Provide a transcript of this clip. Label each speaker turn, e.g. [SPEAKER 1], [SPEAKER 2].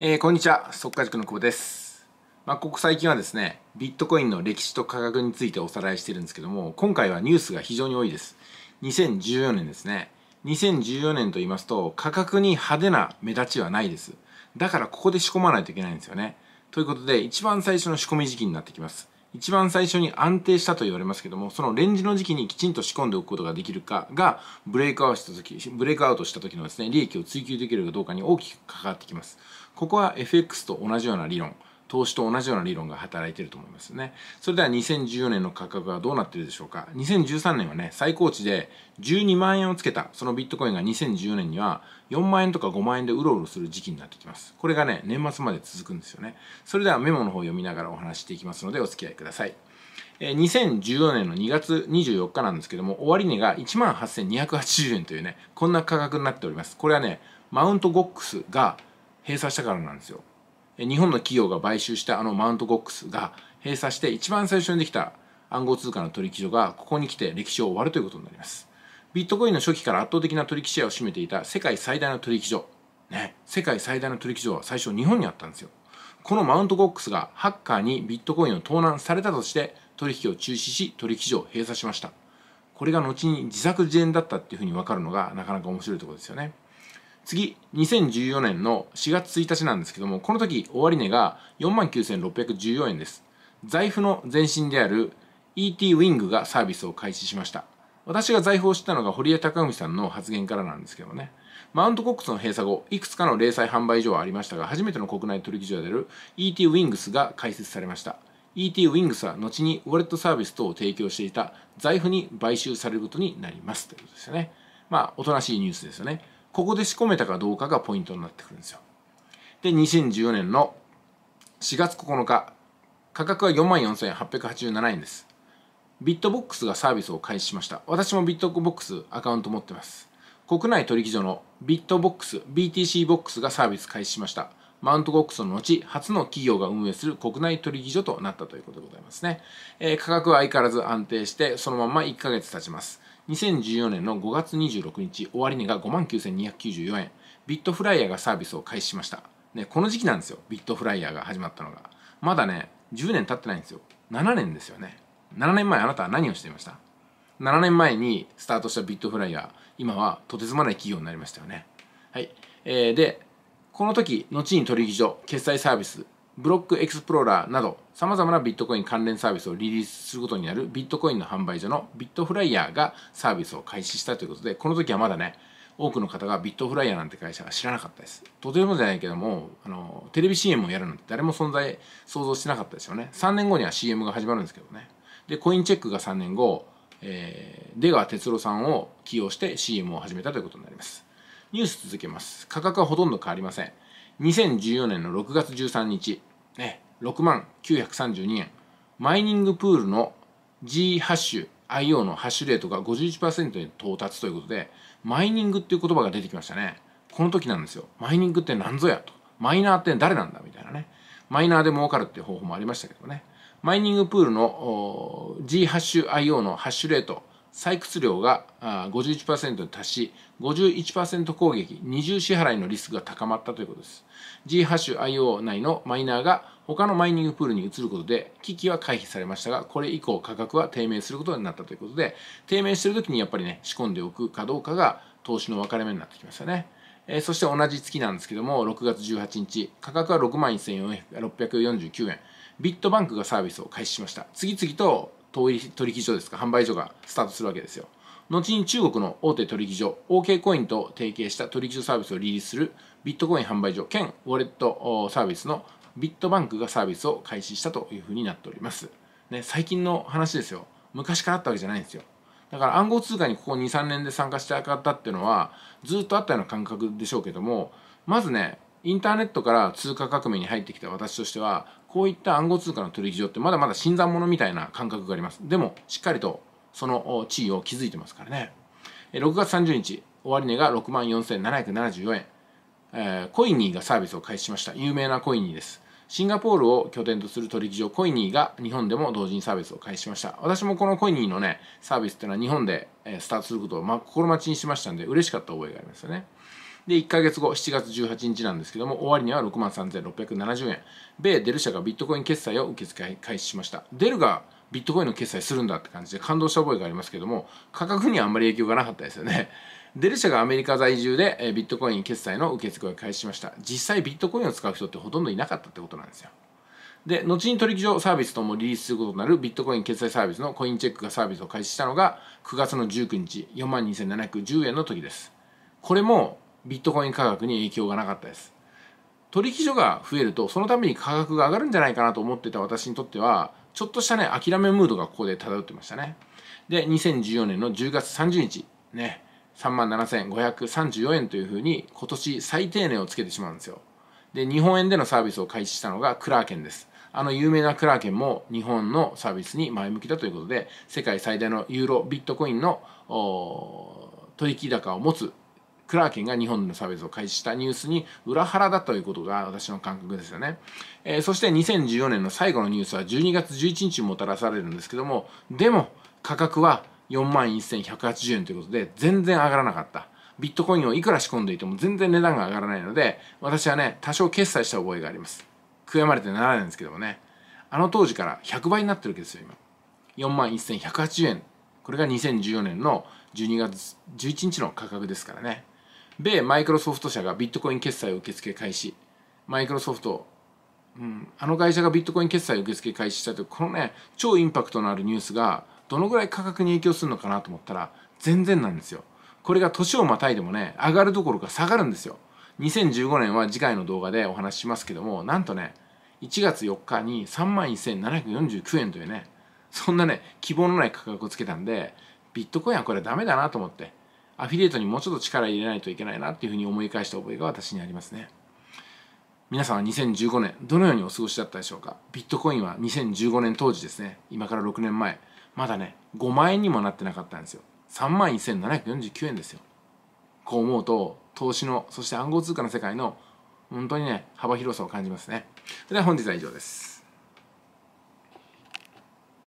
[SPEAKER 1] えー、こんにちは、速稼塾の久保です。まあ、ここ最近はですね、ビットコインの歴史と価格についておさらいしてるんですけども、今回はニュースが非常に多いです。2014年ですね。2014年と言いますと、価格に派手な目立ちはないです。だからここで仕込まないといけないんですよね。ということで、一番最初の仕込み時期になってきます。一番最初に安定したと言われますけどもそのレンジの時期にきちんと仕込んでおくことができるかがブレイクアウトした時ブレイクアウトした時のですね利益を追求できるかどうかに大きく関わってきますここは FX と同じような理論投資と同じような理論が働いていると思いますね。それでは2014年の価格はどうなっているでしょうか。2013年はね、最高値で12万円をつけた、そのビットコインが2014年には4万円とか5万円でうろうろする時期になってきます。これがね、年末まで続くんですよね。それではメモの方を読みながらお話していきますのでお付き合いください。2014年の2月24日なんですけども、終値が18,280円というね、こんな価格になっております。これはね、マウントゴックスが閉鎖したからなんですよ。日本の企業が買収したあのマウントコックスが閉鎖して一番最初にできた暗号通貨の取引所がここに来て歴史を終わるということになりますビットコインの初期から圧倒的な取引シェアを占めていた世界最大の取引所ね世界最大の取引所は最初日本にあったんですよこのマウントコックスがハッカーにビットコインを盗難されたとして取引を中止し取引所を閉鎖しましたこれが後に自作自演だったっていうふうに分かるのがなかなか面白いところですよね次、2014年の4月1日なんですけども、この時、終値が49,614円です。財布の前身である ET ウ i ングがサービスを開始しました。私が財布を知ったのが堀江貴文さんの発言からなんですけどね。マウントコックスの閉鎖後、いくつかの零細販売所はありましたが、初めての国内取引所である ET ウ i ングスが開設されました。ET ウ i ングスは後にウォレットサービス等を提供していた財布に買収されることになります。ということですよね。まあ、おとなしいニュースですよね。ここで仕込めたかどうかがポイントになってくるんですよで2014年の4月9日価格は44,887円ですビットボックスがサービスを開始しました私もビットボックスアカウント持ってます国内取引所のビットボックス BTC ボックスがサービス開始しましたマウントボックスの後、初の企業が運営する国内取引所となったということでございますね。えー、価格は相変わらず安定して、そのまま1ヶ月経ちます。2014年の5月26日、終値が59,294円。ビットフライヤーがサービスを開始しました。ね、この時期なんですよ。ビットフライヤーが始まったのが。まだね、10年経ってないんですよ。7年ですよね。7年前あなたは何をしていました7年前にスタートしたビットフライヤー、今はとてつもない企業になりましたよね。はい。えー、で、この時、後に取引所、決済サービス、ブロックエクスプローラーなど、様々なビットコイン関連サービスをリリースすることになるビットコインの販売所のビットフライヤーがサービスを開始したということで、この時はまだね、多くの方がビットフライヤーなんて会社は知らなかったです。とてもじゃないけども、あの、テレビ CM をやるなんて誰も存在、想像してなかったですよね。3年後には CM が始まるんですけどね。で、コインチェックが3年後、えー、出川哲郎さんを起用して CM を始めたということになります。ニュース続けます。価格はほとんど変わりません。2014年の6月13日、ね、6万932円。マイニングプールの G ハッシュ、IO のハッシュレートが51%に到達ということで、マイニングっていう言葉が出てきましたね。この時なんですよ。マイニングって何ぞやと。マイナーって誰なんだみたいなね。マイナーで儲かるっていう方法もありましたけどね。マイニングプールの G ハッシュ IO のハッシュレート採掘量が51%に達し51%攻撃二重支払いのリスクが高まったということです G ハッシュ IO 内のマイナーが他のマイニングプールに移ることで危機は回避されましたがこれ以降価格は低迷することになったということで低迷してる時にやっぱりね仕込んでおくかどうかが投資の分かれ目になってきましたねえー、そして同じ月なんですけども、6月18日、価格は61,649円。ビットバンクがサービスを開始しました。次々と取引所ですか販売所がスタートするわけですよ後に中国の大手取引所 OK コインと提携した取引所サービスをリリースするビットコイン販売所兼ウォレットサービスのビットバンクがサービスを開始したというふうになっております、ね、最近の話ですよ昔からあったわけじゃないんですよだから暗号通貨にここ23年で参加した上ったっていうのはずっとあったような感覚でしょうけどもまずねインターネットから通貨革命に入ってきた私としてはこういった暗号通貨の取引所ってまだまだ新参者みたいな感覚があります。でも、しっかりとその地位を築いてますからね。6月30日、終値が64,774円。えー、コイニーがサービスを開始しました。有名なコイニーです。シンガポールを拠点とする取引所コイニーが日本でも同時にサービスを開始しました。私もこのコイニーのね、サービスっていうのは日本でスタートすることを、ま、心待ちにしましたんで嬉しかった覚えがありますよね。で、1ヶ月後、7月18日なんですけども、終わりには6万3670円。米デル社がビットコイン決済を受付開始しました。デルがビットコインの決済するんだって感じで感動した覚えがありますけども、価格にはあんまり影響がなかったですよね。デル社がアメリカ在住でビットコイン決済の受付を開始しました。実際ビットコインを使う人ってほとんどいなかったってことなんですよ。で、後に取引所サービスともリリースすることになるビットコイン決済サービスのコインチェックがサービスを開始したのが9月の19日、42,710円の時です。これもビットコイン価格に影響がなかったです取引所が増えるとそのために価格が上がるんじゃないかなと思ってた私にとってはちょっとしたね諦めムードがここで漂ってましたねで2014年の10月30日ね3万7534円というふうに今年最低値をつけてしまうんですよで日本円でのサービスを開始したのがクラーケンですあの有名なクラーケンも日本のサービスに前向きだということで世界最大のユーロビットコインの取引高を持つクラーケンが日本の差別を開始したニュースに裏腹だということが私の感覚ですよね。えー、そして2014年の最後のニュースは12月11日にもたらされるんですけども、でも価格は4万1180円ということで全然上がらなかった。ビットコインをいくら仕込んでいても全然値段が上がらないので、私はね、多少決済した覚えがあります。悔やまれてならないんですけどもね。あの当時から100倍になってるわけですよ、今。4万1180円。これが2014年の12月11日の価格ですからね。米マイクロソフト社がビットコイン決済を受付開始マイクロソフト、うん、あの会社がビットコイン決済を受付開始したというこのね超インパクトのあるニュースがどのぐらい価格に影響するのかなと思ったら全然なんですよこれが年をまたいでもね上がるどころか下がるんですよ2015年は次回の動画でお話ししますけどもなんとね1月4日に31,749円というねそんなね希望のない価格をつけたんでビットコインはこれダメだなと思ってアフィリエイトにもうちょっと力入れないといけないなっていうふうに思い返した覚えが私にありますね皆さんは2015年どのようにお過ごしだったでしょうかビットコインは2015年当時ですね今から6年前まだね5万円にもなってなかったんですよ3万1749円ですよこう思うと投資のそして暗号通貨の世界の本当にね幅広さを感じますねそれでは本日は以上です